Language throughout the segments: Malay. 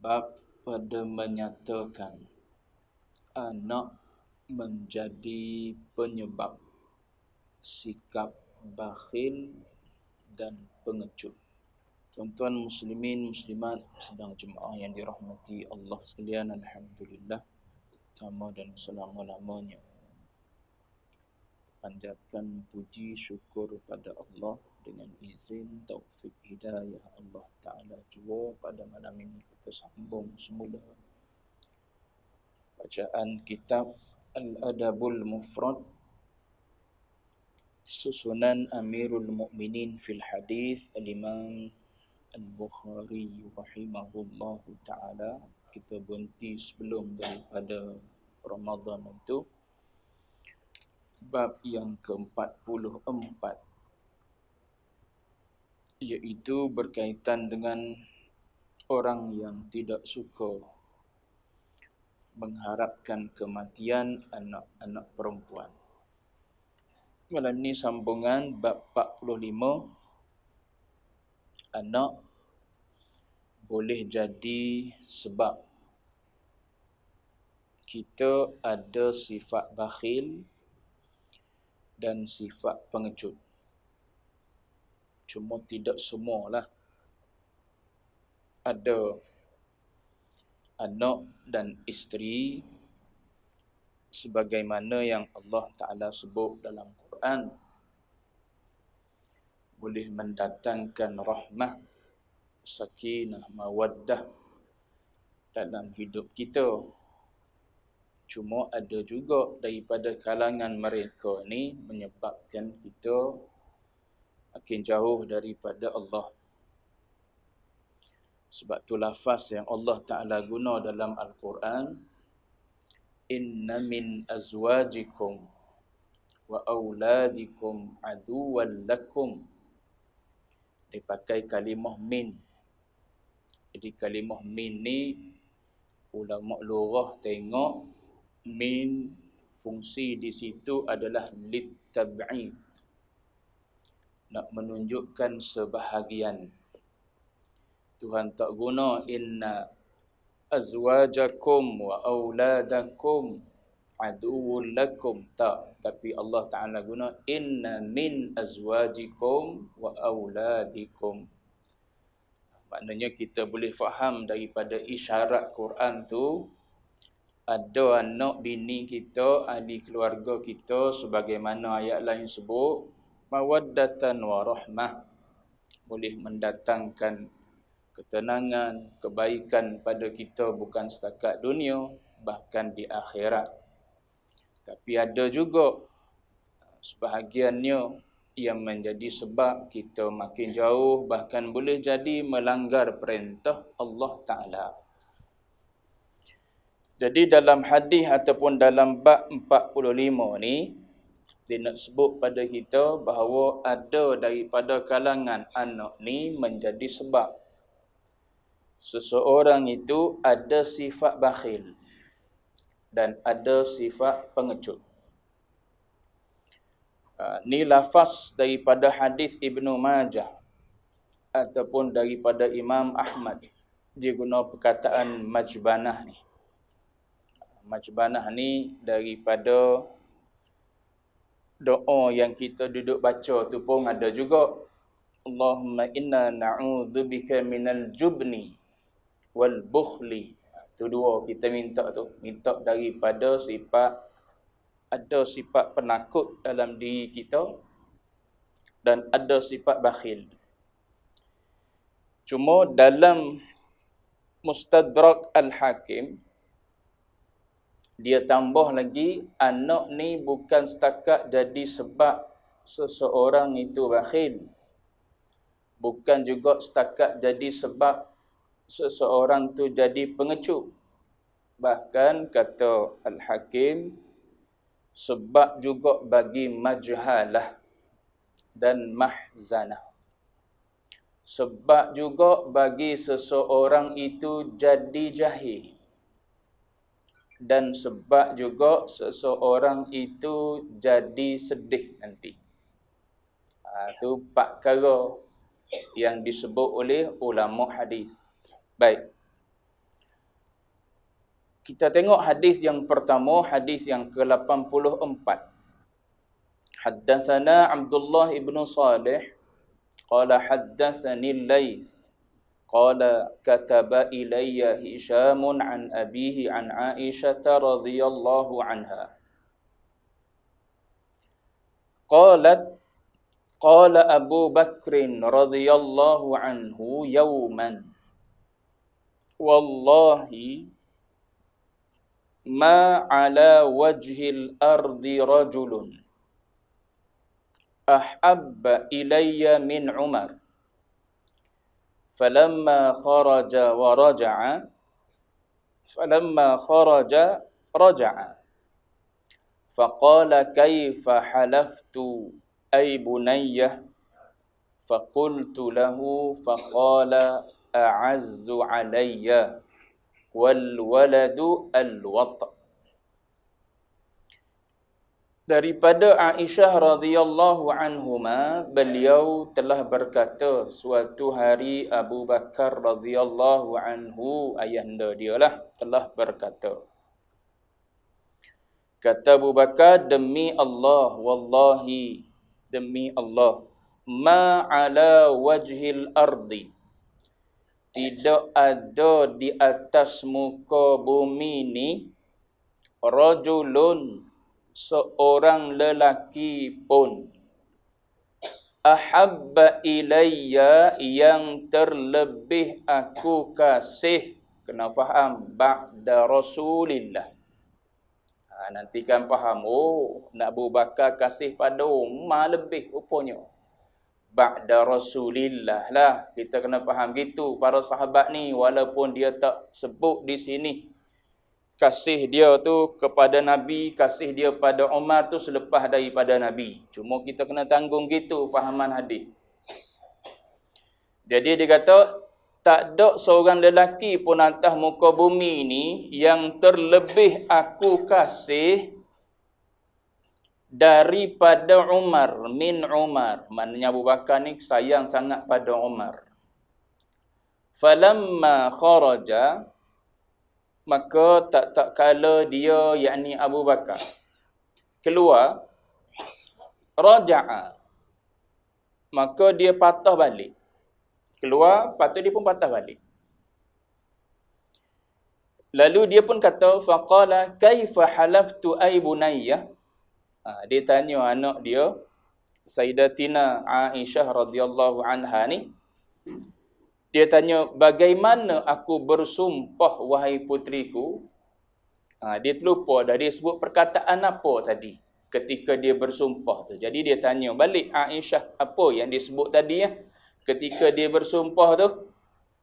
bab pada menyatakan anak menjadi penyebab sikap bakhil dan pengecut. Tuan-tuan muslimin muslimat sedang jemaah yang dirahmati Allah sekalian alhamdulillah utama dan selama-lamanya. Panjatkan puji syukur pada Allah dengan izin taufik hidayah Allah Ta'ala juga pada malam ini kita sambung semula bacaan kitab Al-Adabul Mufrad Susunan Amirul Mu'minin fil Hadis Al-Imam Al-Bukhari rahimahullah Ta'ala kita berhenti sebelum daripada Ramadhan itu bab yang ke-44 iaitu berkaitan dengan orang yang tidak suka mengharapkan kematian anak-anak perempuan. Malam ini sambungan bab 45 anak boleh jadi sebab kita ada sifat bakhil dan sifat pengecut cuma tidak semualah ada anak dan isteri sebagaimana yang Allah Ta'ala sebut dalam Quran boleh mendatangkan rahmah sakinah mawaddah dalam hidup kita cuma ada juga daripada kalangan mereka ni menyebabkan kita makin jauh daripada Allah. Sebab tu lafaz yang Allah Ta'ala guna dalam Al-Quran, Inna min azwajikum wa awladikum aduwan lakum. Dia pakai kalimah min. Jadi kalimah min ni, ulama lurah tengok min fungsi di situ adalah litab'id nak menunjukkan sebahagian Tuhan tak guna inna azwajakum wa auladakum aduwwul lakum tak tapi Allah Taala guna inna min azwajikum wa auladikum maknanya kita boleh faham daripada isyarat Quran tu ada anak bini kita ahli keluarga kita sebagaimana ayat lain sebut mawaddatan wa rahmah boleh mendatangkan ketenangan, kebaikan pada kita bukan setakat dunia bahkan di akhirat. Tapi ada juga sebahagiannya yang menjadi sebab kita makin jauh bahkan boleh jadi melanggar perintah Allah Taala. Jadi dalam hadis ataupun dalam bab 45 ni dia nak sebut pada kita bahawa ada daripada kalangan anak ni menjadi sebab seseorang itu ada sifat bakhil dan ada sifat pengecut. Ini ha, lafaz daripada hadis Ibnu Majah ataupun daripada Imam Ahmad. Dia guna perkataan majbanah ni. Majbanah ni daripada doa yang kita duduk baca tu pun ada juga. Allahumma inna na'udzubika minal jubni wal bukhli. Tu dua kita minta tu. Minta daripada sifat ada sifat penakut dalam diri kita dan ada sifat bakhil. Cuma dalam Mustadrak Al-Hakim, dia tambah lagi anak ni bukan setakat jadi sebab seseorang itu rahim bukan juga setakat jadi sebab seseorang tu jadi pengecut bahkan kata al-hakim sebab juga bagi majhalah dan mahzanah sebab juga bagi seseorang itu jadi jahil dan sebab juga seseorang itu jadi sedih nanti. Itu ha, pak kara yang disebut oleh ulama hadis. Baik. Kita tengok hadis yang pertama, hadis yang ke-84. Haddathana Abdullah ibn Salih. Qala haddathani Layth. قال كتب إلي هشام عن أبيه عن عائشة رضي الله عنها قالت قال أبو بكر رضي الله عنه يوما والله ما على وجه الأرض رجل أحب إلي من عمر فلما خرج ورجع فلما خرج رجع فقال كيف حلفت أي بنيه فقلت له فقال أعز علي والولد الوطأ daripada Aisyah radhiyallahu anhuma beliau telah berkata suatu hari Abu Bakar radhiyallahu anhu ayahnya dia lah telah berkata kata Abu Bakar demi Allah wallahi demi Allah ma ala wajhil ardi tidak ada di atas muka bumi ni rajulun seorang lelaki pun ahabba ilayya yang terlebih aku kasih kena faham ba'da rasulillah ha, nanti kan faham oh nak Abu kasih pada Umar lebih rupanya ba'da rasulillah lah kita kena faham gitu para sahabat ni walaupun dia tak sebut di sini kasih dia tu kepada Nabi, kasih dia pada Umar tu selepas daripada Nabi. Cuma kita kena tanggung gitu fahaman hadis. Jadi dia kata, tak ada seorang lelaki pun atas muka bumi ni yang terlebih aku kasih daripada Umar, min Umar. Maknanya Abu Bakar ni sayang sangat pada Umar. Falamma kharaja, maka tak tak kala dia yakni Abu Bakar keluar raja'a maka dia patah balik keluar patut dia pun patah balik lalu dia pun kata faqala kaifa halaftu ay bunayya ha, dia tanya anak dia Sayyidatina Aisyah radhiyallahu anha ni dia tanya, bagaimana aku bersumpah wahai puteriku? Ha, dia terlupa dah dia sebut perkataan apa tadi ketika dia bersumpah tu. Jadi dia tanya balik ah, Aisyah apa yang dia sebut tadi ya? ketika dia bersumpah tu.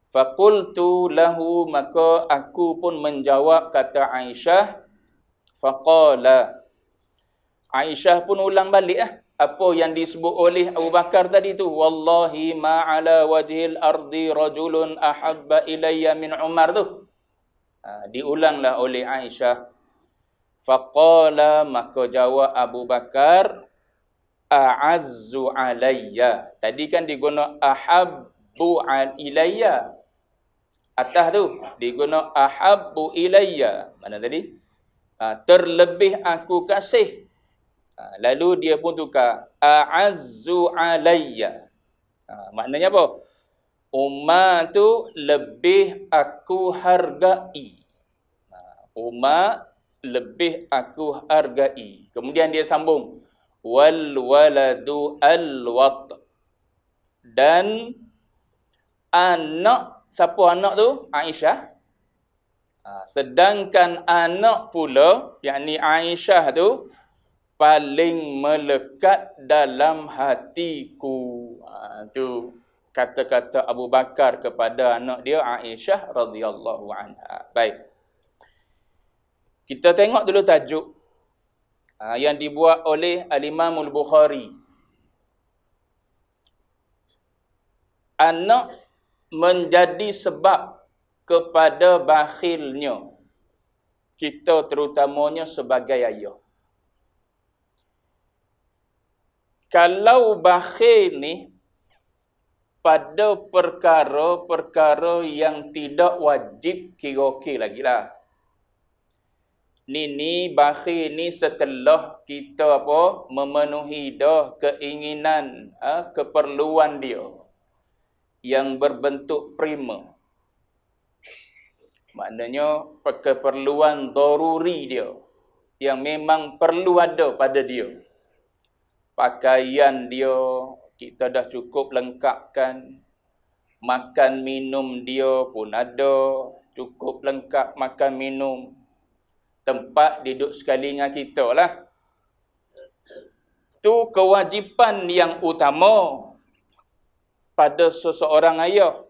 Fakultu lahu maka aku pun menjawab kata Aisyah. Faqala. Aisyah pun ulang balik lah. Ya? apa yang disebut oleh Abu Bakar tadi tu wallahi ma ala wajhil ardi rajulun ahabba ilayya min Umar tu ha, diulanglah oleh Aisyah faqala maka jawab Abu Bakar a'azzu alayya tadi kan diguna ahabbu ilayya atas tu diguna ahabbu ilayya mana tadi ha, terlebih aku kasih Ha, lalu dia pun tukar a'azzu alayya. Ha, maknanya apa? Umar tu lebih aku hargai. Ha, Umar lebih aku hargai. Kemudian dia sambung. Wal waladu al wat Dan anak, siapa anak tu? Aisyah. Ha, sedangkan anak pula, yakni Aisyah tu, paling melekat dalam hatiku. Itu ha, kata-kata Abu Bakar kepada anak dia Aisyah radhiyallahu anha. Baik. Kita tengok dulu tajuk ha, yang dibuat oleh Al-Imam Al-Bukhari. Anak menjadi sebab kepada bakhilnya. Kita terutamanya sebagai ayah. kalau bakhil ni pada perkara-perkara yang tidak wajib kira okey lagi lah. Ni ni bakhil ni setelah kita apa memenuhi dah keinginan ha, keperluan dia yang berbentuk prima. Maknanya keperluan daruri dia yang memang perlu ada pada dia pakaian dia kita dah cukup lengkapkan makan minum dia pun ada cukup lengkap makan minum tempat duduk sekali dengan kita lah tu kewajipan yang utama pada seseorang ayah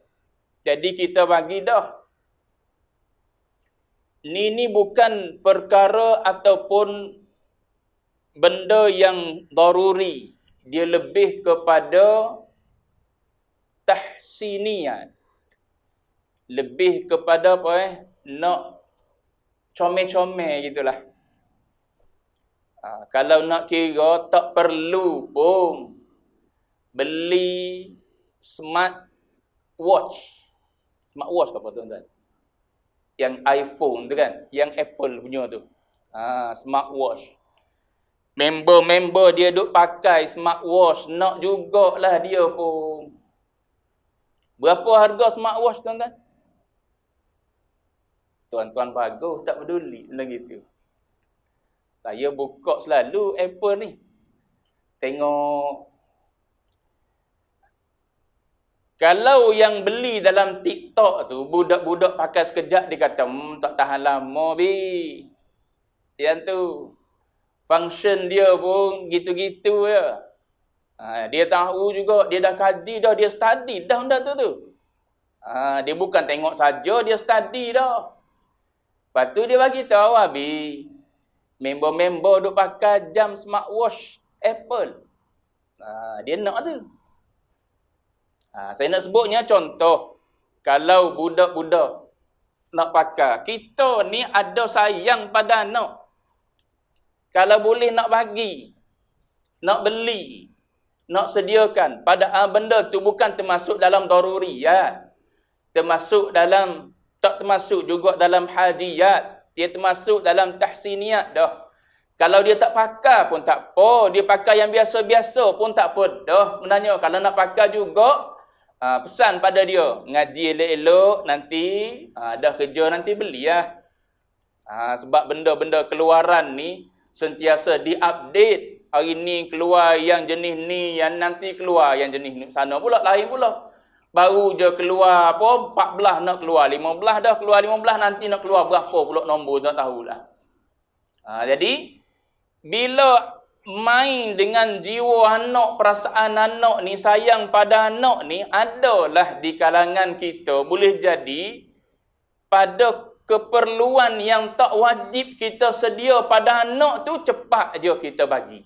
jadi kita bagi dah ni ni bukan perkara ataupun benda yang daruri dia lebih kepada tahsiniat lebih kepada apa eh nak come-come gitulah ha, kalau nak kira tak perlu pun beli smart watch smart watch apa tu tuan yang iPhone tu kan yang Apple punya tu ha, smart watch Member-member dia duk pakai smartwatch. Nak jugalah dia pun. Berapa harga smartwatch tuan-tuan? Tuan-tuan bagus tak peduli lagi tu. Saya buka selalu Apple ni. Tengok. Kalau yang beli dalam TikTok tu, budak-budak pakai sekejap dia kata, hmm, tak tahan lama, bi. Yang tu function dia pun gitu-gitu ya. Ha, dia tahu juga, dia dah kaji dah, dia study dah benda tu tu. Ha, dia bukan tengok saja, dia study dah. Lepas tu dia bagi tahu abi member-member duk pakai jam smartwatch Apple. Ha, dia nak tu. Ha, saya nak sebutnya contoh. Kalau budak-budak nak pakai. Kita ni ada sayang pada anak kalau boleh nak bagi nak beli nak sediakan pada ah, benda tu bukan termasuk dalam ya. termasuk dalam tak termasuk juga dalam hajiyat dia termasuk dalam tahsiniat dah kalau dia tak pakai pun tak apa dia pakai yang biasa-biasa pun tak apa dah menanya kalau nak pakai juga ah, pesan pada dia ngaji elok-elok nanti uh, dah kerja nanti beli ya. Ah sebab benda-benda keluaran ni sentiasa diupdate hari ni keluar yang jenis ni yang nanti keluar yang jenis ni sana pula lain pula baru je keluar apa 14 nak keluar 15 dah keluar 15 nanti nak keluar berapa pula nombor tak tahulah ha, jadi bila main dengan jiwa anak perasaan anak ni sayang pada anak ni adalah di kalangan kita boleh jadi pada keperluan yang tak wajib kita sedia pada anak tu cepat je kita bagi.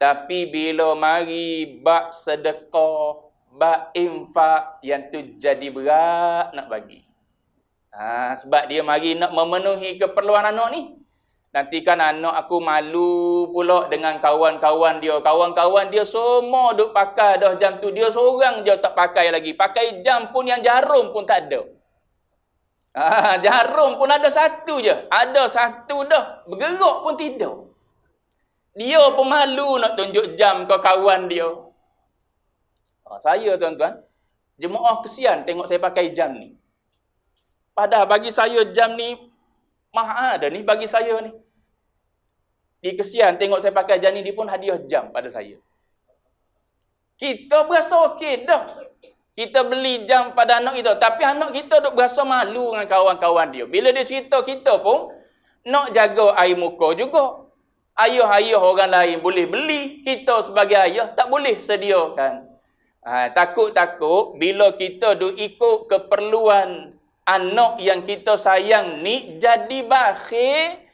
Tapi bila mari bak sedekah, bak infak yang tu jadi berat nak bagi. Ha, sebab dia mari nak memenuhi keperluan anak ni. Nanti kan anak aku malu pula dengan kawan-kawan dia. Kawan-kawan dia semua duk pakai dah jam tu. Dia seorang je tak pakai lagi. Pakai jam pun yang jarum pun tak ada. Ha, jarum pun ada satu je. Ada satu dah. Bergerak pun tidak. Dia pun malu nak tunjuk jam ke kawan dia. Ha, saya tuan-tuan. Jemaah kesian tengok saya pakai jam ni. Padahal bagi saya jam ni maha ada ni bagi saya ni. Dia kesian tengok saya pakai jam ni. Dia pun hadiah jam pada saya. Kita berasa okey dah. Kita beli jam pada anak kita. Tapi anak kita duduk berasa malu dengan kawan-kawan dia. Bila dia cerita kita pun, nak jaga air muka juga. Ayah-ayah orang lain boleh beli. Kita sebagai ayah tak boleh sediakan. Ha, takut-takut ha, bila kita duduk ikut keperluan anak yang kita sayang ni, jadi bakhir,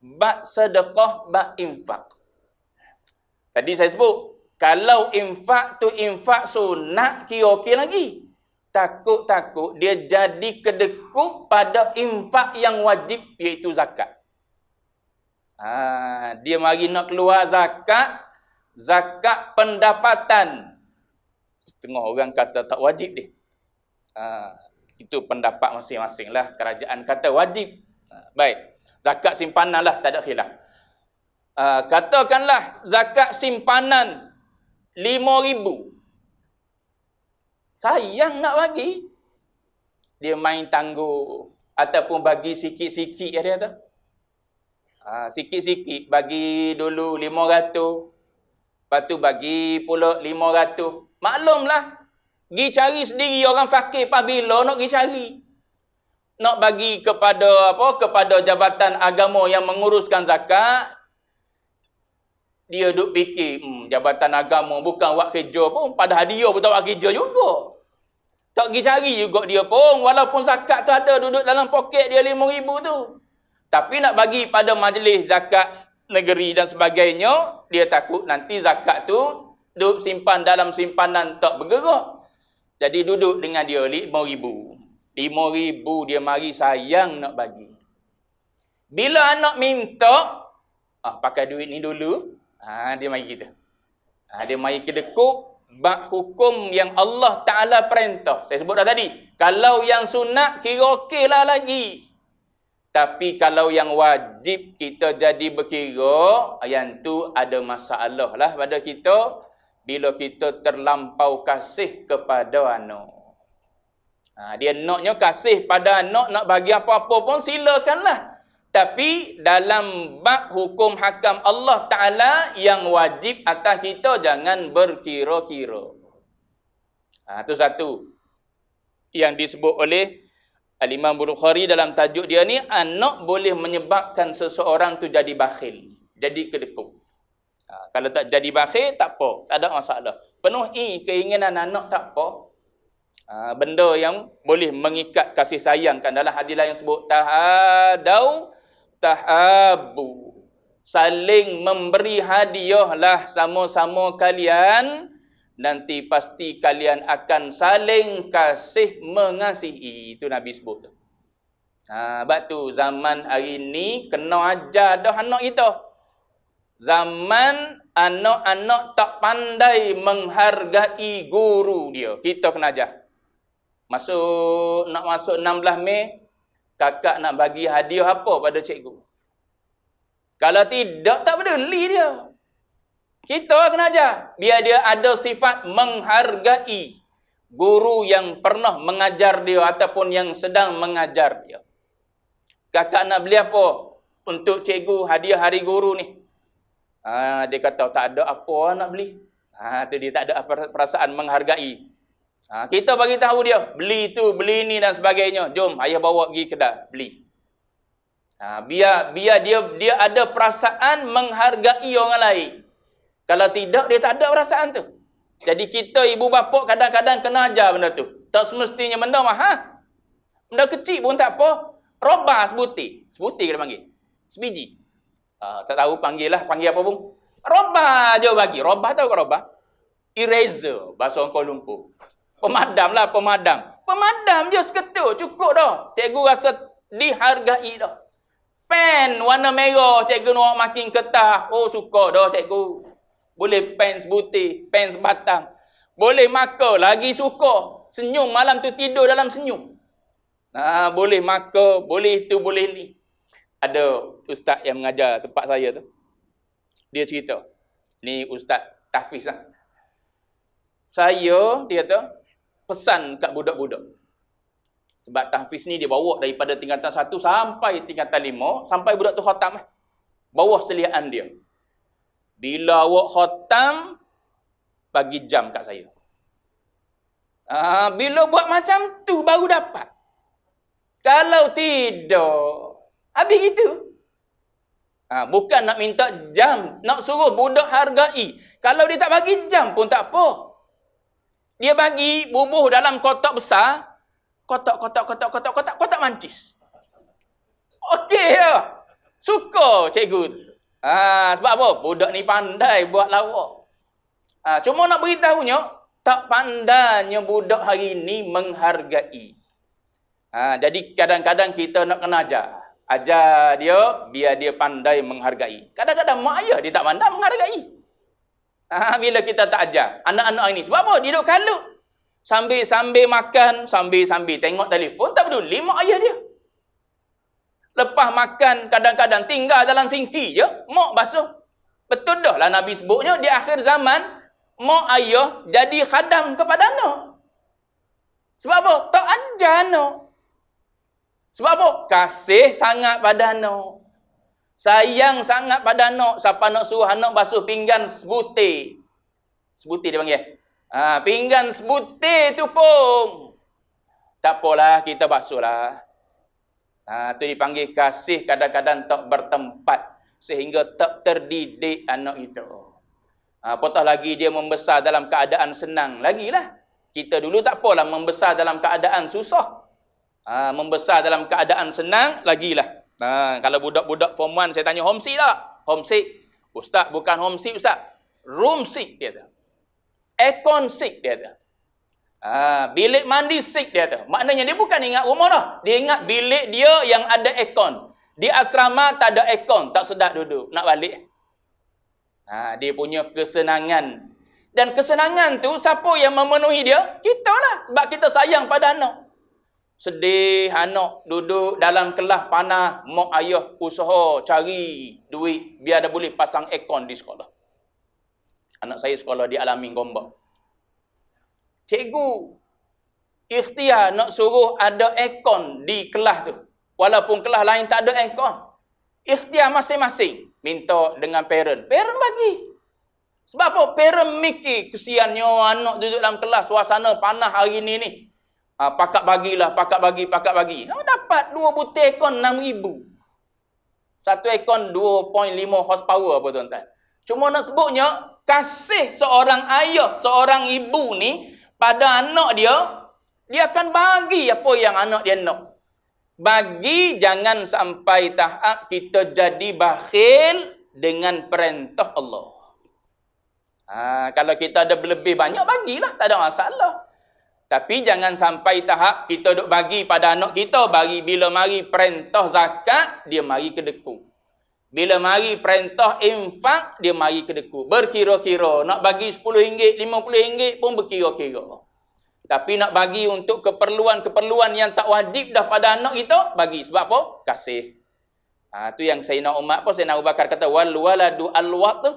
bak sedekah, bak infak. Tadi saya sebut, kalau infak tu infak sunat, kira okey lagi. Takut-takut dia jadi kedekut pada infak yang wajib iaitu zakat. Ha, dia mari nak keluar zakat, zakat pendapatan. Setengah orang kata tak wajib dia. Ha, itu pendapat masing-masing lah. Kerajaan kata wajib. Ha, baik. Zakat simpanan lah, tak ada khilaf. Uh, katakanlah zakat simpanan lima ribu. Sayang nak bagi. Dia main tangguh. Ataupun bagi sikit-sikit dia tu. Ha, sikit-sikit. Bagi dulu lima ratus. Lepas tu bagi pula lima ratus. Maklumlah. Gi cari sendiri orang fakir. Pabila nak gi cari. Nak bagi kepada apa? Kepada jabatan agama yang menguruskan zakat dia duk fikir hmm, jabatan agama bukan buat kerja pun pada dia pun tak buat kerja juga tak pergi cari juga dia pun walaupun zakat tu ada duduk dalam poket dia lima ribu tu tapi nak bagi pada majlis zakat negeri dan sebagainya dia takut nanti zakat tu duk simpan dalam simpanan tak bergerak jadi duduk dengan dia lima ribu lima ribu dia mari sayang nak bagi bila anak minta ah pakai duit ni dulu Ha, dia mari kita. Ha, dia mari kita kok bab hukum yang Allah Ta'ala perintah. Saya sebut dah tadi. Kalau yang sunat, kira okeylah lagi. Tapi kalau yang wajib kita jadi berkira, yang tu ada masalah lah pada kita. Bila kita terlampau kasih kepada anak. Ha, dia naknya kasih pada anak, nak bagi apa-apa pun silakanlah tapi dalam bab hukum hakam Allah Ta'ala yang wajib atas kita jangan berkira-kira. Ha, itu satu yang disebut oleh Al-Imam Bukhari dalam tajuk dia ni, anak boleh menyebabkan seseorang tu jadi bakhil, jadi kedekut. Ha, kalau tak jadi bakhil, tak apa, tak ada masalah. Penuhi keinginan anak, tak apa. Ha, benda yang boleh mengikat kasih sayang kan dalam hadilah yang sebut tahadau tahabu saling memberi hadiahlah sama-sama kalian nanti pasti kalian akan saling kasih mengasihi itu nabi sebut tu ha bab tu zaman hari ni kena ajar dah anak kita zaman anak-anak tak pandai menghargai guru dia kita kena ajar masuk nak masuk 16 Mei kakak nak bagi hadiah apa pada cikgu? Kalau tidak, tak peduli dia. Kita kena ajar. Biar dia ada sifat menghargai guru yang pernah mengajar dia ataupun yang sedang mengajar dia. Kakak nak beli apa untuk cikgu hadiah hari guru ni? Ah, dia kata, tak ada apa nak beli. Ah, tu dia tak ada perasaan menghargai. Ha, kita bagi tahu dia, beli tu, beli ni dan sebagainya. Jom, ayah bawa pergi kedai, beli. Ha, biar biar dia dia ada perasaan menghargai orang lain. Kalau tidak, dia tak ada perasaan tu. Jadi kita ibu bapa kadang-kadang kena ajar benda tu. Tak semestinya benda mahal. Ha? Benda kecil pun tak apa. Robah sebuti. Sebuti kita panggil. Sebiji. Ha, tak tahu panggil lah. Panggil apa pun. Robah je bagi. Robah tahu ke robah? Eraser. Bahasa orang Kuala Lumpur. Pemadam lah pemadam. Pemadam je seketul. Cukup dah. Cikgu rasa dihargai dah. Pen warna merah. Cikgu nak makin ketah. Oh suka dah cikgu. Boleh pen sebutir. Pen sebatang. Boleh maka. Lagi suka. Senyum malam tu tidur dalam senyum. Ah, boleh maka. Boleh itu boleh ni. Ada ustaz yang mengajar tempat saya tu. Dia cerita. Ni ustaz Tafiz lah. Saya, dia kata, pesan kat budak-budak. Sebab tahfiz ni dia bawa daripada tingkatan satu sampai tingkatan lima sampai budak tu khatam eh. Bawah seliaan dia. Bila awak khatam bagi jam kat saya. Ah bila buat macam tu baru dapat. Kalau tidak habis gitu. Uh, bukan nak minta jam, nak suruh budak hargai. Kalau dia tak bagi jam pun tak apa. Dia bagi bubuh dalam kotak besar. Kotak, kotak, kotak, kotak, kotak, kotak mancis. Okey ya. Suka cikgu Ha, sebab apa? Budak ni pandai buat lawak. Ha, cuma nak beritahunya, tak pandainya budak hari ni menghargai. Ha, jadi kadang-kadang kita nak kena ajar. Ajar dia, biar dia pandai menghargai. Kadang-kadang mak ayah dia tak pandai menghargai. Ha, bila kita tak ajar anak-anak ini. Sebab apa? Dia duduk kalut. Sambil-sambil makan, sambil-sambil tengok telefon, tak peduli. lima ayah dia. Lepas makan, kadang-kadang tinggal dalam sinki je, mak basuh. Betul dah lah Nabi sebutnya, di akhir zaman, mak ayah jadi khadam kepada anak. Sebab apa? Tak ajar anak. Sebab apa? Kasih sangat pada anak. Sayang sangat pada anak. Siapa nak suruh anak basuh pinggan sebuti, sebuti dia panggil. Ha, pinggan sebuti tu pun. Tak apalah kita basuh lah. Ha, tu dipanggil kasih kadang-kadang tak bertempat. Sehingga tak terdidik anak itu. Ha, potoh lagi dia membesar dalam keadaan senang. Lagilah. Kita dulu tak apalah membesar dalam keadaan susah. Ha, membesar dalam keadaan senang. Lagilah. Ha, kalau budak-budak form 1 saya tanya homesick tak? Homesick. Ustaz bukan homesick ustaz. Room dia tu. Aircon sick dia tu. Ha, bilik mandi sick dia tu. Maknanya dia bukan ingat rumah dah. Dia ingat bilik dia yang ada aircon. Di asrama tak ada aircon, tak sedap duduk. Nak balik. Ha, dia punya kesenangan. Dan kesenangan tu siapa yang memenuhi dia? Kita lah. Sebab kita sayang pada anak. No. Sedih anak duduk dalam kelas panah. Mak ayah usaha cari duit. Biar dia boleh pasang ekon di sekolah. Anak saya sekolah di Alamin Gombak. Cikgu. Ikhtiar nak suruh ada ekon di kelas tu. Walaupun kelas lain tak ada ekon. Ikhtiar masing-masing. Minta dengan parent. Parent bagi. Sebab apa? Parent mikir kesiannya anak duduk dalam kelas. Suasana panah hari ni ni. Ah, pakat bagilah, pakat bagi, pakat bagi. Kamu dapat dua butir ekon enam ribu. Satu ekon dua. 2.5 horsepower apa tuan-tuan. Cuma nak sebutnya, kasih seorang ayah, seorang ibu ni pada anak dia, dia akan bagi apa yang anak dia nak. Bagi jangan sampai tahap kita jadi bakhil dengan perintah Allah. Ha, kalau kita ada lebih banyak, bagilah. Tak ada masalah. Tapi jangan sampai tahap kita duk bagi pada anak kita, bagi bila mari perintah zakat, dia mari kedekuk. Bila mari perintah infak, dia mari kedekuk. Berkira-kira, nak bagi RM10, RM50 pun berkira-kira. Tapi nak bagi untuk keperluan-keperluan yang tak wajib dah pada anak kita, bagi. Sebab apa? Kasih. Itu ha, yang Sayyidina Umar pun, Sayyidina Abu Bakar kata, wal waladu al-waq tu.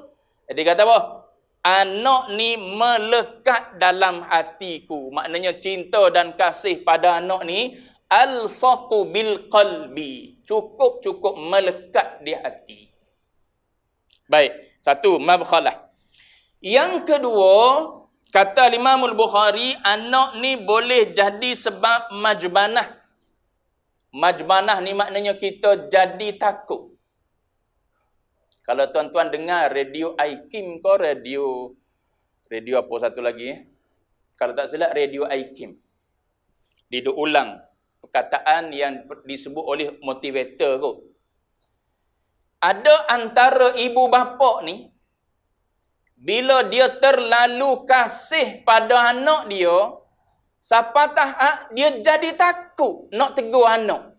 Dia kata apa? anak ni melekat dalam hatiku maknanya cinta dan kasih pada anak ni al alsaqu bil qalbi cukup-cukup melekat di hati baik satu mabkhalah yang kedua kata Imamul bukhari anak ni boleh jadi sebab majbanah majbanah ni maknanya kita jadi takut kalau tuan-tuan dengar radio Aikim ke radio radio apa satu lagi eh? Kalau tak silap radio Aikim. Dia ulang perkataan yang disebut oleh motivator tu. Ada antara ibu bapa ni bila dia terlalu kasih pada anak dia, siapa tahu dia jadi takut nak tegur anak.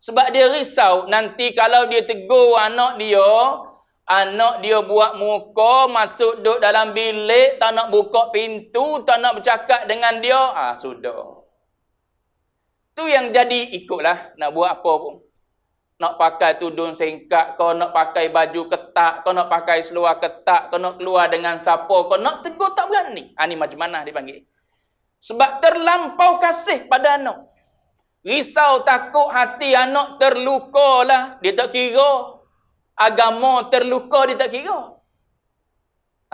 Sebab dia risau nanti kalau dia tegur anak dia, anak dia buat muka masuk duduk dalam bilik, tak nak buka pintu, tak nak bercakap dengan dia, ah sudah. Tu yang jadi ikutlah nak buat apa pun. Nak pakai tudung singkat, kau nak pakai baju ketat, kau nak pakai seluar ketat, kau nak keluar dengan siapa, kau nak tegur tak berani. Ah ni macam mana dipanggil? Sebab terlampau kasih pada anak. Risau takut hati anak terluka lah. Dia tak kira. Agama terluka dia tak kira.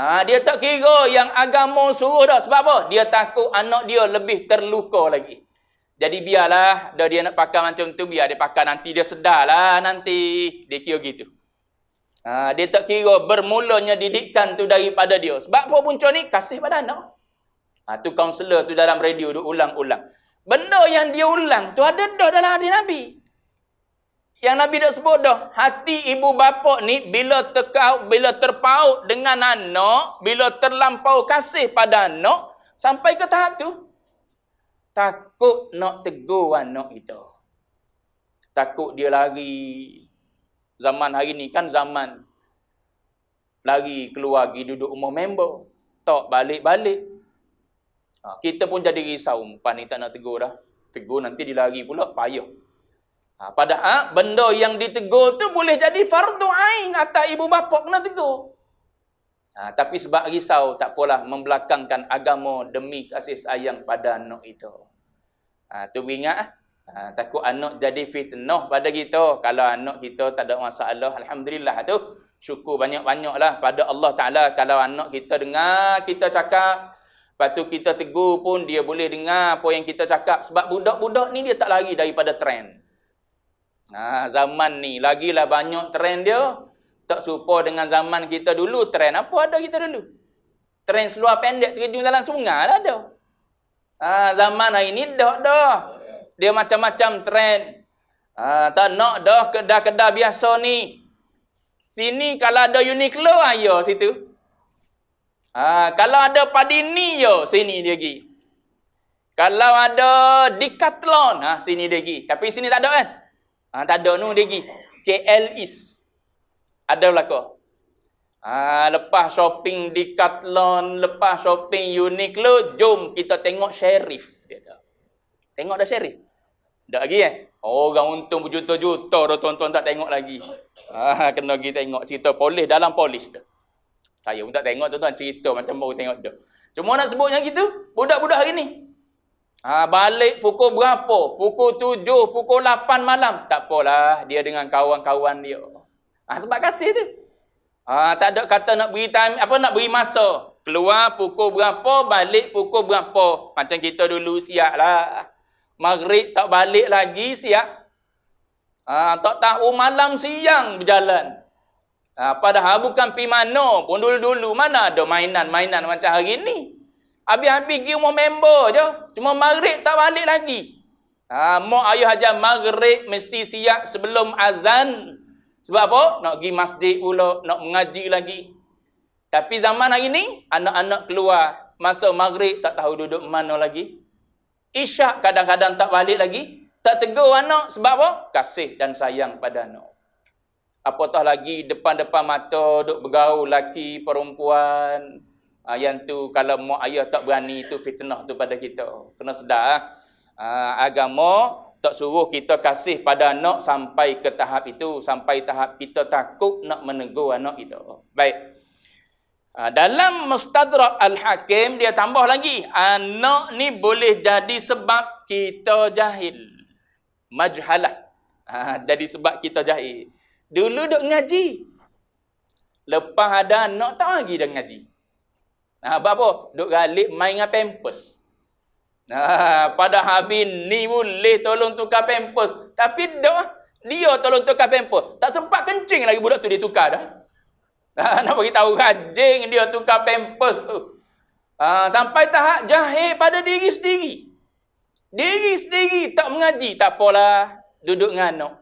Ha, dia tak kira yang agama suruh dah. Sebab apa? Dia takut anak dia lebih terluka lagi. Jadi biarlah. Dah dia nak pakai macam tu. Biar dia pakai nanti. Dia sedarlah nanti. Dia kira gitu. Ha, dia tak kira bermulanya didikan tu daripada dia. Sebab apa punca ni? Kasih pada anak. Ha, tu kaunselor tu dalam radio tu ulang-ulang. Benda yang dia ulang tu ada dah dalam hadis Nabi. Yang Nabi dah sebut dah, hati ibu bapa ni bila terkau, bila terpau dengan anak, bila terlampau kasih pada anak, sampai ke tahap tu, takut nak tegur anak itu. Takut dia lari. Zaman hari ni kan zaman lari keluar pergi duduk umur member. Tak balik-balik. Ha, kita pun jadi risau. Umpan ni tak nak tegur dah. Tegur nanti dilari pula. Payah. Ha, padahal benda yang ditegur tu boleh jadi fardu ain atas ibu bapa kena tegur. Ha, tapi sebab risau tak takpelah membelakangkan agama demi kasih sayang pada anak itu. Ha, tu ingat. Eh? Ha, takut anak jadi fitnah pada kita. Kalau anak kita tak ada masalah. Alhamdulillah tu. Syukur banyak banyak lah pada Allah Ta'ala. Kalau anak kita dengar kita cakap. Lepas tu kita tegur pun dia boleh dengar apa yang kita cakap. Sebab budak-budak ni dia tak lari daripada trend. Nah, ha, zaman ni lagilah banyak trend dia. Tak serupa dengan zaman kita dulu. Trend apa ada kita dulu? Trend seluar pendek terjun dalam sungai lah ada. Ah, zaman hari ni dah dah. Dia macam-macam trend. Ah, tak nak dah kedai-kedai biasa ni. Sini kalau ada Uniqlo, ayo situ. Ha, kalau ada padi ni yo sini dia pergi. Kalau ada Decathlon, ha, sini dia pergi. Tapi sini tak ada kan? Ha, tak ada nu dia pergi. KL East. Ada belakang. Ha, lepas shopping Decathlon, lepas shopping Uniqlo, jom kita tengok Sheriff. Dia kata. Tengok dah Sheriff? Tak lagi eh? Orang untung berjuta-juta dah tuan-tuan tak tengok lagi. Ha, kena pergi tengok cerita polis dalam polis tu. Saya pun tak tengok tuan-tuan cerita macam baru tengok tu. Cuma nak sebut gitu, budak-budak hari ni. Ha, balik pukul berapa? Pukul tujuh, pukul lapan malam. Tak apalah, dia dengan kawan-kawan dia. Ha, sebab kasih tu. Ha, tak ada kata nak beri time, apa nak beri masa. Keluar pukul berapa, balik pukul berapa. Macam kita dulu siap lah. Maghrib tak balik lagi siap. Ha, tak tahu malam siang berjalan. Ha, ah, padahal bukan pergi mana pun dulu-dulu. Mana ada mainan-mainan macam hari ni. Habis-habis pergi umur member je. Cuma maghrib tak balik lagi. Ha, mak ayah ajar maghrib mesti siap sebelum azan. Sebab apa? Nak pergi masjid pula. Nak mengaji lagi. Tapi zaman hari ni, anak-anak keluar. Masa maghrib tak tahu duduk mana lagi. Isyak kadang-kadang tak balik lagi. Tak tegur anak. Sebab apa? Kasih dan sayang pada anak apatah lagi depan-depan mata duk bergaul laki perempuan uh, yang tu kalau mak ayah tak berani tu fitnah tu pada kita kena sedar uh, agama tak suruh kita kasih pada anak sampai ke tahap itu sampai tahap kita takut nak menegur anak itu baik dalam Mustadrak Al-Hakim, dia tambah lagi. Anak ni boleh jadi sebab kita jahil. Majhalah. Jadi sebab kita jahil. Dulu duk ngaji. Lepas ada anak tak lagi dah ngaji. Nah, apa apa? Duk galik main dengan pampers. Nah, pada habis ni boleh tolong tukar pampers. Tapi duk dia tolong tukar pampers. Tak sempat kencing lagi budak tu dia tukar dah. Nah, nak bagi tahu rajin dia tukar pampers tu. Ah, sampai tahap jahil pada diri sendiri. Diri sendiri tak mengaji. Tak apalah duduk dengan anak.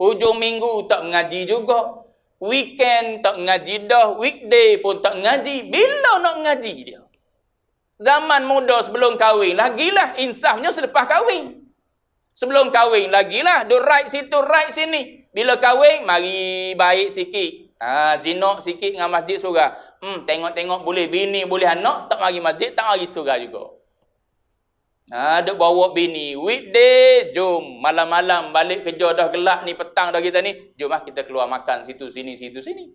Hujung minggu tak mengaji juga. Weekend tak mengaji dah. Weekday pun tak mengaji. Bila nak mengaji dia? Zaman muda sebelum kahwin. Lagilah insafnya selepas kahwin. Sebelum kahwin. Lagilah. Do right situ, right sini. Bila kahwin, mari baik sikit. Ha, jinak sikit dengan masjid surah. Hmm, Tengok-tengok boleh bini, boleh anak. Tak mari masjid, tak mari surah juga. Ada ah, bawa bini. Weekday, jom. Malam-malam balik kerja dah gelap ni, petang dah kita ni. Jomlah kita keluar makan situ, sini, situ, sini.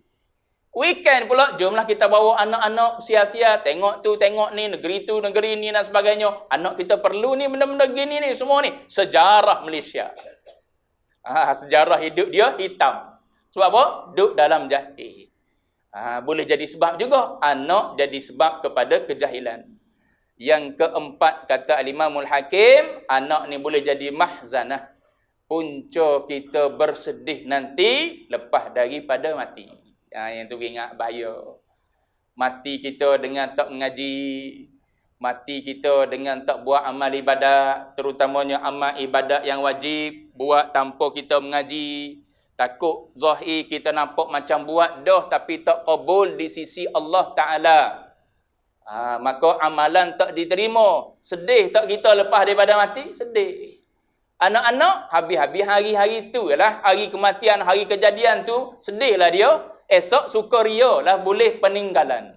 Weekend pula, jomlah kita bawa anak-anak sia-sia. Tengok tu, tengok ni, negeri tu, negeri ni dan sebagainya. Anak kita perlu ni, benda-benda gini ni, semua ni. Sejarah Malaysia. Ha, sejarah hidup dia hitam. Sebab apa? duk dalam jahil. Ha, ah, boleh jadi sebab juga. Anak jadi sebab kepada kejahilan. Yang keempat kata Al-Imamul Hakim, anak ni boleh jadi mahzanah. Punca kita bersedih nanti lepas daripada mati. Ha, yang tu ingat bahaya. Mati kita dengan tak mengaji. Mati kita dengan tak buat amal ibadat. Terutamanya amal ibadat yang wajib. Buat tanpa kita mengaji. Takut zahir kita nampak macam buat dah tapi tak kabul di sisi Allah Ta'ala. Ha, maka amalan tak diterima. Sedih tak kita lepas daripada mati? Sedih. Anak-anak, habis-habis hari-hari tu ialah. Hari kematian, hari kejadian tu, sedihlah dia. Esok suka ria lah boleh peninggalan.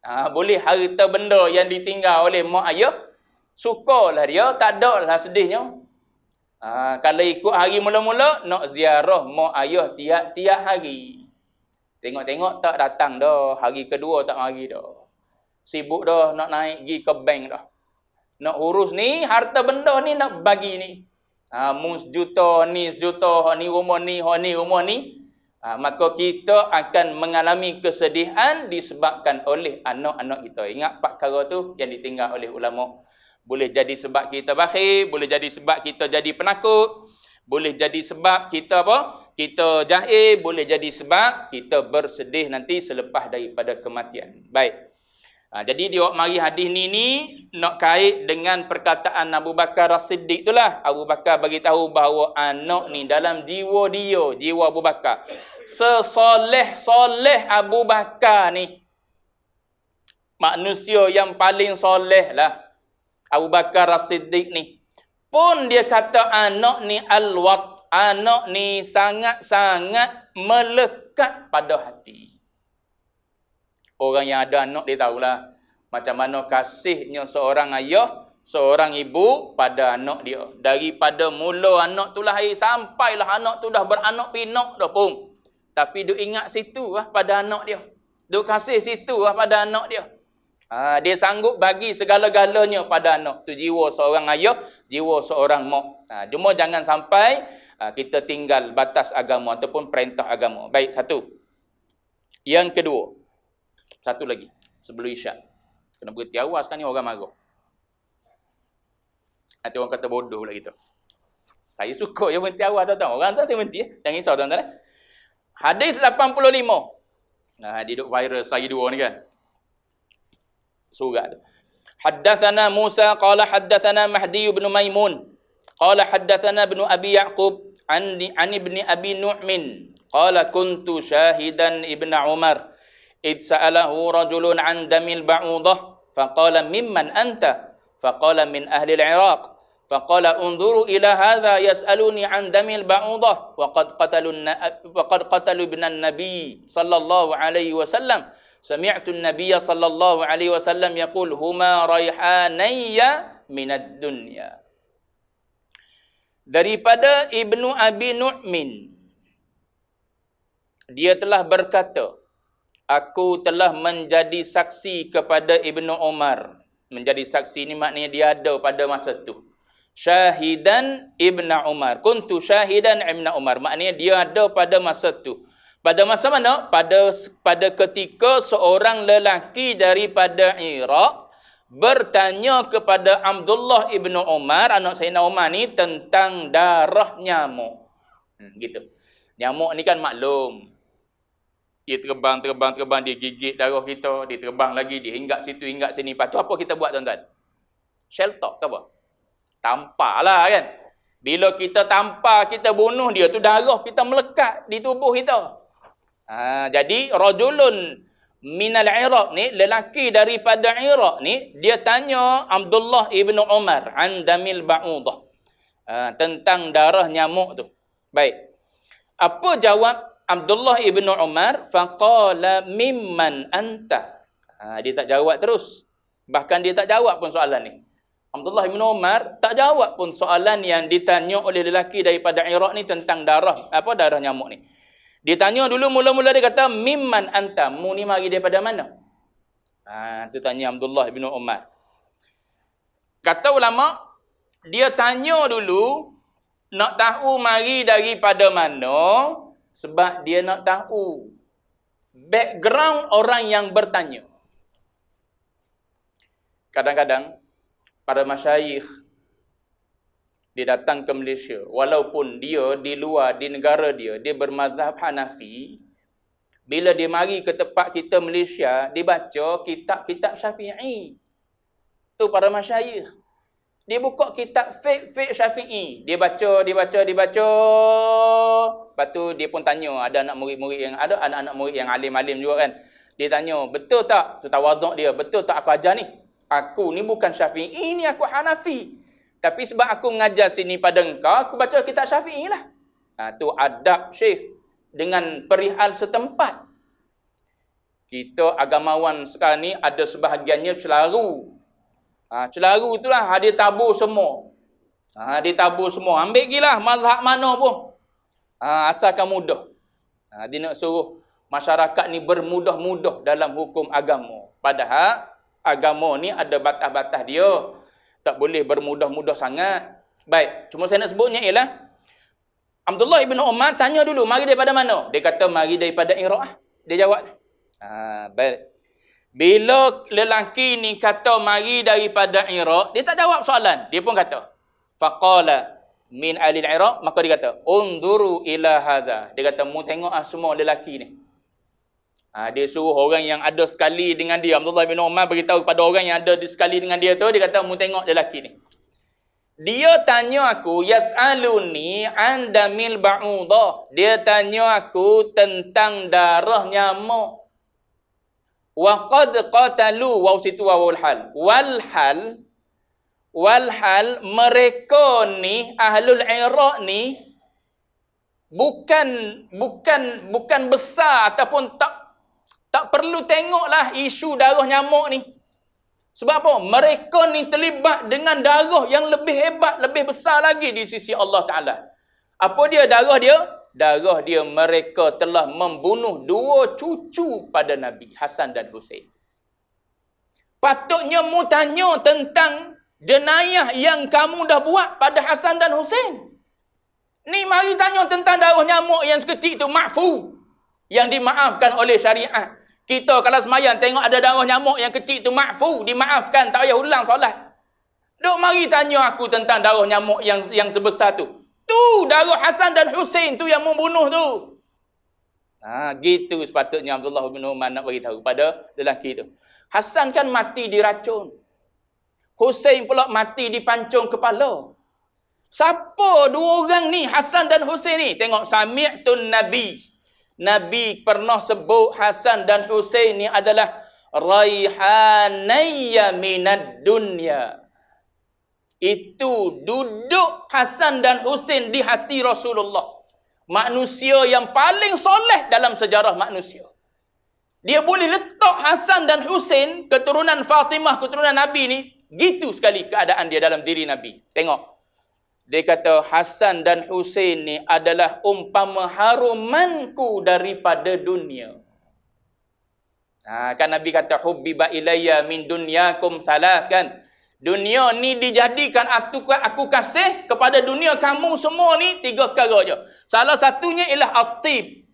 Ha, boleh harta benda yang ditinggal oleh mak ayah. lah dia, tak ada lah sedihnya. Ha, kalau ikut hari mula-mula, nak ziarah mak ayah tiap-tiap hari. Tengok-tengok tak datang dah. Hari kedua tak mari dah. Sibuk dah nak naik pergi ke bank dah. Nak urus ni, harta benda ni nak bagi ni. Ha, mu sejuta, ni sejuta, ni rumah ni, ni rumah ni. Ha, maka kita akan mengalami kesedihan disebabkan oleh anak-anak kita. Ingat Pak kara tu yang ditinggal oleh ulama. Boleh jadi sebab kita bakhir, boleh jadi sebab kita jadi penakut. Boleh jadi sebab kita apa? Kita jahil, boleh jadi sebab kita bersedih nanti selepas daripada kematian. Baik. Ha, jadi dia mari hadis ni ni nak kait dengan perkataan Abu Bakar As-Siddiq itulah. Abu Bakar bagi tahu bahawa anak ni dalam jiwa dia, jiwa Abu Bakar. Sesoleh-soleh Abu Bakar ni. Manusia yang paling soleh lah. Abu Bakar As-Siddiq ni. Pun dia kata anak ni al-waq. Anak ni sangat-sangat melekat pada hati orang yang ada anak dia tahulah macam mana kasihnya seorang ayah, seorang ibu pada anak dia. Daripada mula anak tu lahir sampailah anak tu dah beranak pinak dah pun. Tapi duk ingat situ lah pada anak dia. Duk kasih situ lah pada anak dia. Ha, dia sanggup bagi segala-galanya pada anak. Tu jiwa seorang ayah, jiwa seorang mak. Ha, cuma jangan sampai ha, kita tinggal batas agama ataupun perintah agama. Baik, satu. Yang kedua. Satu lagi. Sebelum isyak. Kena berhenti awas kan ni orang marah. Nanti orang kata bodoh pula gitu. Saya suka je berhenti awas tuan-tuan. Orang saya berhenti. Eh. Jangan risau tuan-tuan. Eh? Hadis 85. Nah, dia duduk viral sehari dua ni kan. Surat tu. Haddathana Musa qala haddathana Mahdi ibn Maimun qala haddathana ibn Abi Yaqub an ibn Abi Nu'min qala kuntu shahidan ibn Umar إذ سأله رجل عن دم البعوضة فقال ممن أنت فقال من أهل العراق فقال انظروا إلى هذا يسألني عن دم البعوضة وقد قتلوا, وقد قتلوا ابن النبي صلى الله عليه وسلم سمعت النبي صلى الله عليه وسلم يقول هما ريحاني من الدنيا daripada Ibnu Abi Nu'min dia telah berkata aku telah menjadi saksi kepada Ibnu Umar. Menjadi saksi ni maknanya dia ada pada masa tu. Syahidan Ibnu Umar. Kuntu syahidan Ibnu Umar. Maknanya dia ada pada masa tu. Pada masa mana? Pada pada ketika seorang lelaki daripada Iraq bertanya kepada Abdullah Ibnu Umar, anak Sayyidina Umar ni tentang darah nyamuk. Hmm, gitu. Nyamuk ni kan maklum, dia terbang, terbang, terbang, dia gigit darah kita, dia terbang lagi, dia hinggap situ, hinggap sini. Lepas tu apa kita buat tuan-tuan? talk, ke apa? Tampar lah kan? Bila kita tampar, kita bunuh dia, tu darah kita melekat di tubuh kita. Ha, jadi, Rajulun minal Iraq ni, lelaki daripada Iraq ni, dia tanya Abdullah ibnu Umar, Andamil Ba'udah, ha, tentang darah nyamuk tu. Baik. Apa jawab Abdullah ibnu Umar faqala mimman anta. Ha, dia tak jawab terus. Bahkan dia tak jawab pun soalan ni. Abdullah ibnu Umar tak jawab pun soalan yang ditanya oleh lelaki daripada Iraq ni tentang darah apa darah nyamuk ni. Dia tanya dulu mula-mula dia kata mimman anta. Mu ni mari daripada mana? Ha, tu tanya Abdullah ibnu Umar. Kata ulama dia tanya dulu nak tahu mari daripada mana sebab dia nak tahu background orang yang bertanya. Kadang-kadang, para masyayikh dia datang ke Malaysia. Walaupun dia di luar, di negara dia, dia bermazhab Hanafi. Bila dia mari ke tempat kita Malaysia, dia baca kitab-kitab syafi'i. Itu para masyayikh. Dia buka kitab fiqh-fiqh syafi'i. Dia baca, dia baca, dia baca. Lepas tu dia pun tanya. Ada anak murid-murid yang ada. Anak-anak murid yang alim-alim juga kan. Dia tanya, betul tak? Itu tawaduk dia. Betul tak aku ajar ni? Aku ni bukan syafi'i. Ini aku Hanafi. Tapi sebab aku mengajar sini pada engkau, aku baca kitab syafi'i lah. Itu ha, adab syekh. Dengan perihal setempat. Kita agamawan sekarang ni ada sebahagiannya selalu Ha, celaru itulah hadir tabur semua. Ha, hadir tabur semua. Ambil gilah mazhab mana pun. Ha, asalkan mudah. Ha, dia nak suruh masyarakat ni bermudah-mudah dalam hukum agama. Padahal agama ni ada batas-batas dia. Tak boleh bermudah-mudah sangat. Baik. Cuma saya nak sebutnya ialah. Abdullah ibn Umar tanya dulu. Mari daripada mana? Dia kata mari daripada Iraq. Dia jawab. Ha, Baik. Bila lelaki ni kata mari daripada Iraq, dia tak jawab soalan. Dia pun kata, faqala min alil Iraq, maka dia kata, unduru ila hadha. Dia kata, mu tengok ah semua lelaki ni. Ha, dia suruh orang yang ada sekali dengan dia. Abdullah bin Umar beritahu kepada orang yang ada sekali dengan dia tu, dia kata, mu tengok lelaki ni. Dia tanya aku, yas'aluni andamil ba'udah. Dia tanya aku tentang darah nyamuk wa qad qatalu wa situ wawul hal wal hal wal hal mereka ni ahlul iraq ni bukan bukan bukan besar ataupun tak tak perlu tengoklah isu darah nyamuk ni sebab apa mereka ni terlibat dengan darah yang lebih hebat lebih besar lagi di sisi Allah taala apa dia darah dia darah dia mereka telah membunuh dua cucu pada Nabi Hasan dan Hussein. Patutnya mu tanya tentang jenayah yang kamu dah buat pada Hasan dan Hussein. Ni mari tanya tentang darah nyamuk yang sekecil itu, makfu. Yang dimaafkan oleh syariah. Kita kalau semayang tengok ada darah nyamuk yang kecil itu, makfu. Dimaafkan, tak payah ulang solat. Duk mari tanya aku tentang darah nyamuk yang yang sebesar tu. Tu darah Hasan dan Hussein tu yang membunuh tu. Ha, gitu sepatutnya Abdullah bin Umar nak tahu? pada lelaki tu. Hasan kan mati diracun. Hussein pula mati dipancung kepala. Siapa dua orang ni Hasan dan Hussein ni? Tengok Sami'tun Nabi. Nabi pernah sebut Hasan dan Hussein ni adalah Raihanayya minad dunya itu duduk Hasan dan Husin di hati Rasulullah. Manusia yang paling soleh dalam sejarah manusia. Dia boleh letak Hasan dan Husin, keturunan Fatimah, keturunan Nabi ni, gitu sekali keadaan dia dalam diri Nabi. Tengok. Dia kata Hasan dan Husin ni adalah umpama harumanku daripada dunia. Ha, kan Nabi kata hubbiba ilayya min dunyakum salah kan? Dunia ni dijadikan aku, aku kasih kepada dunia kamu semua ni tiga perkara je. Salah satunya ialah atib.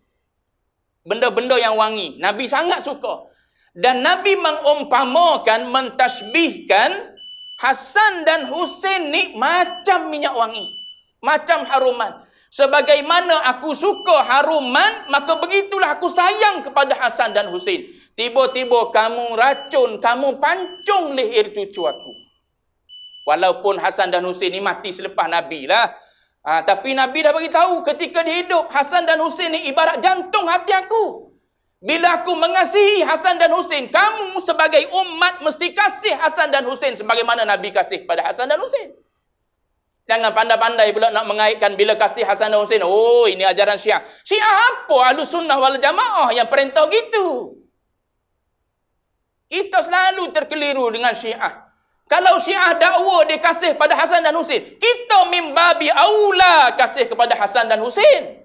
Benda-benda yang wangi. Nabi sangat suka. Dan Nabi mengumpamakan, mentashbihkan Hasan dan Husin ni macam minyak wangi. Macam haruman. Sebagaimana aku suka haruman, maka begitulah aku sayang kepada Hasan dan Husin. Tiba-tiba kamu racun, kamu pancung leher cucu aku. Walaupun Hasan dan Husin ni mati selepas Nabi lah. Ha, tapi Nabi dah bagi tahu ketika dia hidup, Hasan dan Husin ni ibarat jantung hati aku. Bila aku mengasihi Hasan dan Husin, kamu sebagai umat mesti kasih Hasan dan Husin sebagaimana Nabi kasih pada Hasan dan Husin. Jangan pandai-pandai pula nak mengaitkan bila kasih Hasan dan Husin. Oh, ini ajaran Syiah. Syiah apa? Ahlu sunnah wal jamaah yang perintah gitu. Kita selalu terkeliru dengan Syiah. Kalau syiah dakwa dia kasih pada Hasan dan Husin. Kita mimbabi awla kasih kepada Hasan dan Husin.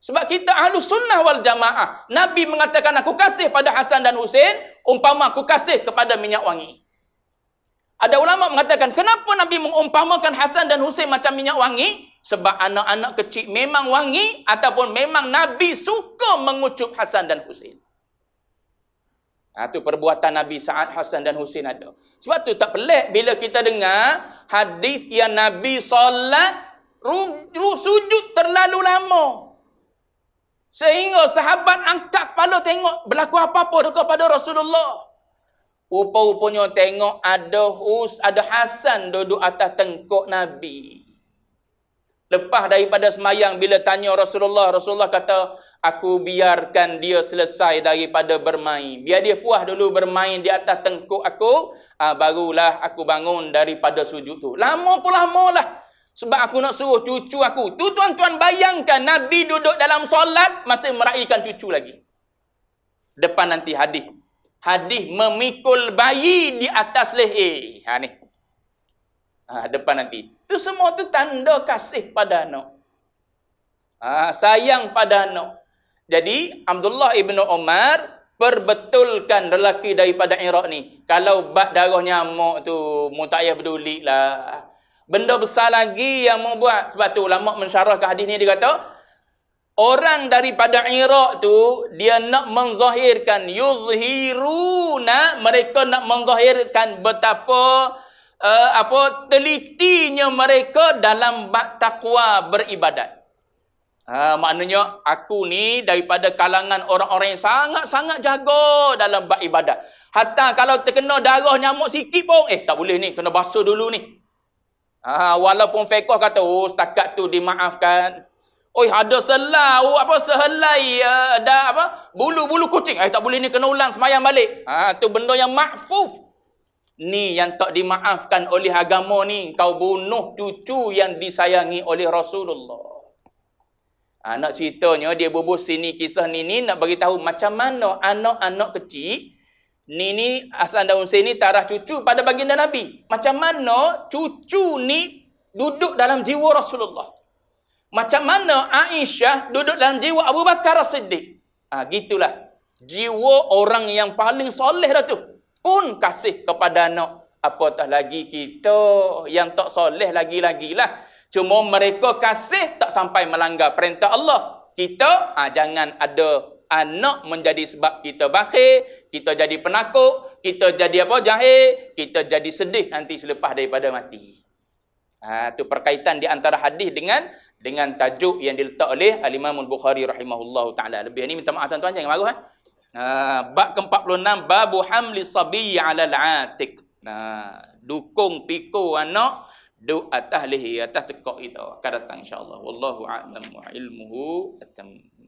Sebab kita ahlu sunnah wal jamaah. Nabi mengatakan aku kasih pada Hasan dan Husin. Umpama aku kasih kepada minyak wangi. Ada ulama mengatakan kenapa Nabi mengumpamakan Hasan dan Husin macam minyak wangi? Sebab anak-anak kecil memang wangi ataupun memang Nabi suka mengucup Hasan dan Husin. Ha, itu perbuatan Nabi Sa'ad, Hasan dan Husin ada. Sebab tu tak pelik bila kita dengar hadis yang Nabi solat ru, ru, sujud terlalu lama. Sehingga sahabat angkat kepala tengok berlaku apa-apa kepada Rasulullah. Rupa-rupanya tengok ada Hus, ada Hasan duduk atas tengkuk Nabi. Lepas daripada semayang bila tanya Rasulullah, Rasulullah kata, aku biarkan dia selesai daripada bermain. Biar dia puas dulu bermain di atas tengkuk aku, uh, barulah aku bangun daripada sujud tu. Lama pun lama lah. Sebab aku nak suruh cucu aku. Tu tuan-tuan bayangkan Nabi duduk dalam solat masih meraihkan cucu lagi. Depan nanti hadis. Hadis memikul bayi di atas leher. Ha ni. Ha, depan nanti. Tu semua tu tanda kasih pada anak. Ha, sayang pada anak. Jadi Abdullah ibn Omar perbetulkan lelaki daripada Iraq ni. Kalau bak darah nyamuk tu, mu tak payah pedulilah. Benda besar lagi yang mau buat. Sebab tu ulama mensyarahkan hadis ni dia kata orang daripada Iraq tu dia nak menzahirkan yuzhiruna mereka nak menzahirkan betapa uh, apa telitinya mereka dalam bak takwa beribadat. Ha, maknanya aku ni daripada kalangan orang-orang yang sangat-sangat jago dalam buat ibadat. Hatta kalau terkena darah nyamuk sikit pun, eh tak boleh ni, kena basuh dulu ni. Ha, walaupun fekoh kata, oh setakat tu dimaafkan. Oi ada selah, oh, apa sehelai uh, ada apa bulu-bulu kucing. Eh tak boleh ni kena ulang semayang balik. Ha, tu benda yang makfuf. Ni yang tak dimaafkan oleh agama ni. Kau bunuh cucu yang disayangi oleh Rasulullah. Ha, nak ceritanya dia bubuh sini kisah Nini nak bagi tahu macam mana anak-anak kecil Nini asal daun sini tarah cucu pada baginda Nabi. Macam mana cucu ni duduk dalam jiwa Rasulullah. Macam mana Aisyah duduk dalam jiwa Abu Bakar Siddiq. Ha, ah, gitulah. Jiwa orang yang paling soleh dah tu. Pun kasih kepada anak. Apatah lagi kita yang tak soleh lagi-lagilah. lah Cuma mereka kasih tak sampai melanggar perintah Allah. Kita ha, jangan ada anak menjadi sebab kita bakhir, kita jadi penakut, kita jadi apa jahil, kita jadi sedih nanti selepas daripada mati. Itu ah, perkaitan di antara hadis dengan dengan tajuk yang diletak oleh Al-Imam Al-Bukhari rahimahullah ta'ala. Lebih ini minta maaf tuan-tuan jangan marah. Ha? Ha, bab ke-46, babu hamli sabi'i alal atik. Ha, dukung, pikul anak do atas leher atas tekok itu akan datang insyaallah wallahu a'lamu ilmuhu atam